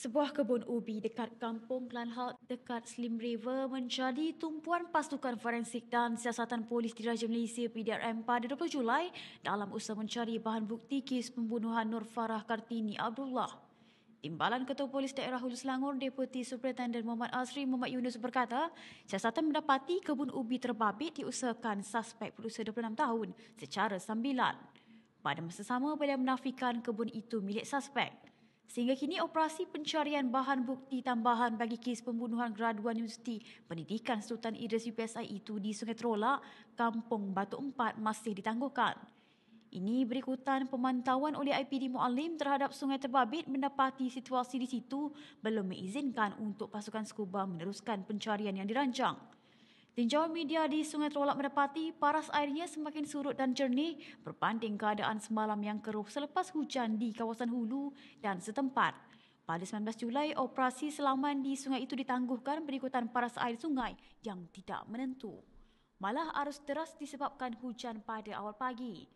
Sebuah kebun ubi dekat kampung Glanhout dekat Slim River menjadi tumpuan pasukan forensik dan siasatan polis diraja Malaysia PDRM pada 20 Julai dalam usaha mencari bahan bukti kes pembunuhan Nur Farah Kartini Abdullah. Timbalan Ketua Polis Daerah Hulu Selangor, Deputi Superintendent Muhammad Azri Muhammad Yunus berkata, siasatan mendapati kebun ubi terbabit diusahakan suspek berusia 26 tahun secara sambilan. Pada masa sama, beliau menafikan kebun itu milik suspek. Sehingga kini operasi pencarian bahan bukti tambahan bagi kes pembunuhan graduan universiti pendidikan Sultan Idris UPSI itu di Sungai Terolak, Kampung Batu Empat masih ditangguhkan. Ini berikutan pemantauan oleh IPD Mualim terhadap Sungai Terbabit mendapati situasi di situ belum mengizinkan untuk pasukan skuba meneruskan pencarian yang dirancang. Tinjau media di Sungai Terolak mendapati paras airnya semakin surut dan jernih berbanding keadaan semalam yang keruh selepas hujan di kawasan hulu dan setempat. Pada 19 Julai, operasi selaman di sungai itu ditangguhkan berikutan paras air sungai yang tidak menentu. Malah arus deras disebabkan hujan pada awal pagi.